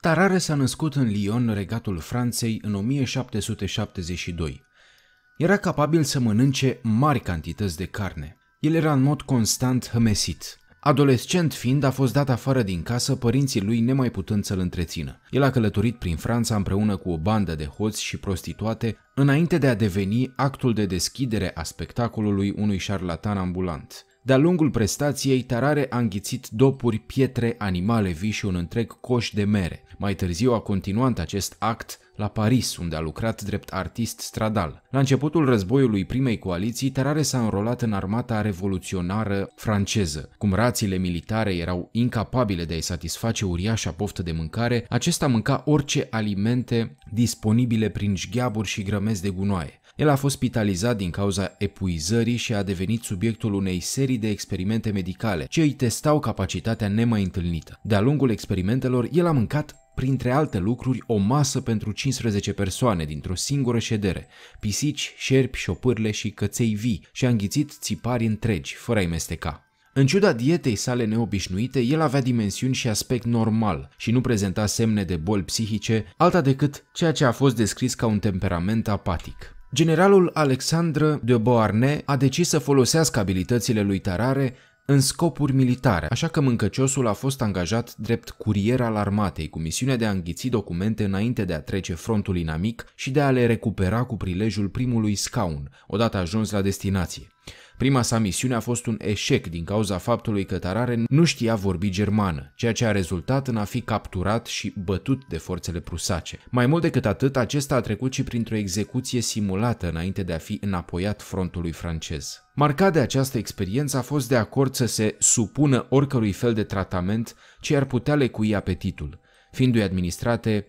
Tarare s-a născut în Lyon, regatul Franței, în 1772. Era capabil să mănânce mari cantități de carne. El era în mod constant hămesit. Adolescent fiind, a fost dat afară din casă, părinții lui nemai putând să-l întrețină. El a călătorit prin Franța împreună cu o bandă de hoți și prostituate, înainte de a deveni actul de deschidere a spectacolului unui șarlatan ambulant – de-a lungul prestației, Tarare a înghițit dopuri, pietre, animale vii și un întreg coș de mere. Mai târziu a continuat acest act la Paris, unde a lucrat drept artist stradal. La începutul războiului primei coaliții, tarare s-a înrolat în armata revoluționară franceză. Cum rațiile militare erau incapabile de a-i satisface uriașa poftă de mâncare, acesta mânca orice alimente disponibile prin șgheaburi și grămezi de gunoaie. El a fost spitalizat din cauza epuizării și a devenit subiectul unei serii de experimente medicale ce îi testau capacitatea nemai întâlnită. De-a lungul experimentelor, el a mâncat printre alte lucruri, o masă pentru 15 persoane dintr-o singură ședere, pisici, șerpi, șopârle și căței vii și a înghițit țipari întregi, fără a-i mesteca. În ciuda dietei sale neobișnuite, el avea dimensiuni și aspect normal și nu prezenta semne de boli psihice, alta decât ceea ce a fost descris ca un temperament apatic. Generalul Alexandre de Beauharnais a decis să folosească abilitățile lui Tarare în scopuri militare, așa că mâncăciosul a fost angajat drept curier al armatei cu misiunea de a înghiți documente înainte de a trece frontul inamic și de a le recupera cu prilejul primului scaun, odată ajuns la destinație. Prima sa misiune a fost un eșec din cauza faptului că Tarare nu știa vorbi germană, ceea ce a rezultat în a fi capturat și bătut de forțele prusace. Mai mult decât atât, acesta a trecut și printr-o execuție simulată înainte de a fi înapoiat frontului francez. Marcat de această experiență a fost de acord să se supună oricărui fel de tratament ce ar putea lecui apetitul, fiindu-i administrate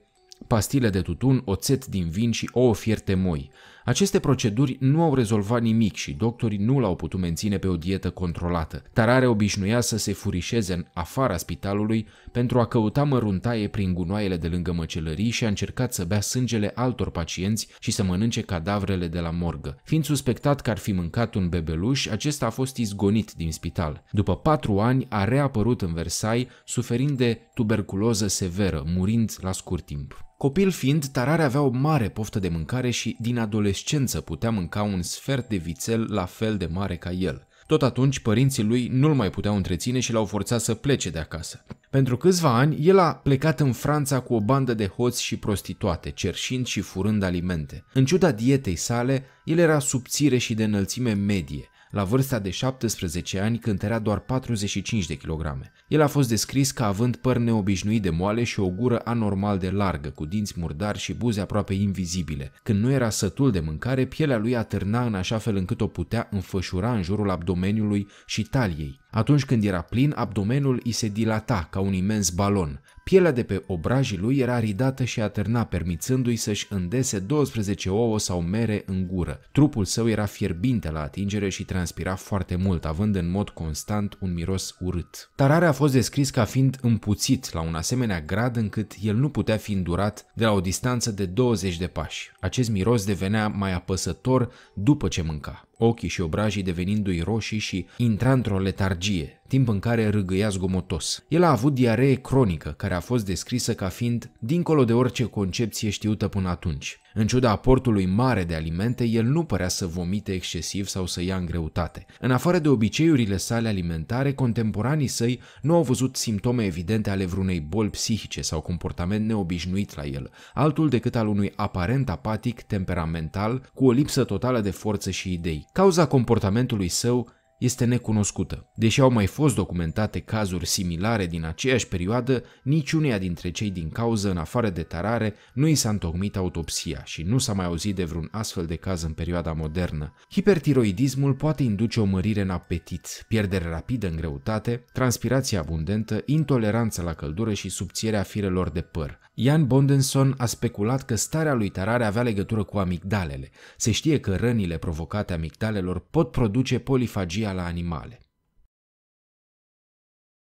pastile de tutun, oțet din vin și ouă fierte moi, aceste proceduri nu au rezolvat nimic și doctorii nu l-au putut menține pe o dietă controlată. Tarare obișnuia să se furișeze în afara spitalului pentru a căuta măruntaie prin gunoaiele de lângă măcelării și a încercat să bea sângele altor pacienți și să mănânce cadavrele de la morgă. Fiind suspectat că ar fi mâncat un bebeluș, acesta a fost izgonit din spital. După patru ani a reapărut în Versailles, suferind de tuberculoză severă, murind la scurt timp. Copil fiind, Tarare avea o mare poftă de mâncare și din adolescență putea mânca un sfert de vițel la fel de mare ca el. Tot atunci, părinții lui nu-l mai puteau întreține și l-au forțat să plece de acasă. Pentru câțiva ani, el a plecat în Franța cu o bandă de hoți și prostituate, cerșind și furând alimente. În ciuda dietei sale, el era subțire și de înălțime medie la vârsta de 17 ani cântărea doar 45 de kilograme. El a fost descris ca având păr neobișnuit de moale și o gură anormal de largă, cu dinți murdari și buze aproape invizibile. Când nu era sătul de mâncare, pielea lui atârna în așa fel încât o putea înfășura în jurul abdomeniului și taliei. Atunci când era plin, abdomenul îi se dilata ca un imens balon. Pielea de pe obrajii lui era ridată și atârna, permițându-i să-și îndese 12 ouă sau mere în gură. Trupul său era fierbinte la atingere și transpira foarte mult, având în mod constant un miros urât. Tarare a fost descris ca fiind împuțit la un asemenea grad încât el nu putea fi îndurat de la o distanță de 20 de pași. Acest miros devenea mai apăsător după ce mânca ochii și obrajii devenindu-i roșii și intra într-o letargie, timp în care râgâia zgomotos. El a avut diaree cronică, care a fost descrisă ca fiind dincolo de orice concepție știută până atunci. În ciuda aportului mare de alimente, el nu părea să vomite excesiv sau să ia în greutate. În afară de obiceiurile sale alimentare, contemporanii săi nu au văzut simptome evidente ale vreunei boli psihice sau comportament neobișnuit la el, altul decât al unui aparent apatic temperamental cu o lipsă totală de forță și idei. Cauza comportamentului său este necunoscută. Deși au mai fost documentate cazuri similare din aceeași perioadă, niciunea dintre cei din cauză, în afară de tarare, nu i s-a întocmit autopsia și nu s-a mai auzit de vreun astfel de caz în perioada modernă. Hipertiroidismul poate induce o mărire în apetit, pierdere rapidă în greutate, transpirație abundentă, intoleranță la căldură și subțierea firelor de păr. Ian Bondenson a speculat că starea lui tarare avea legătură cu amigdalele. Se știe că rănile provocate amigdalelor pot produce polifagia la animale.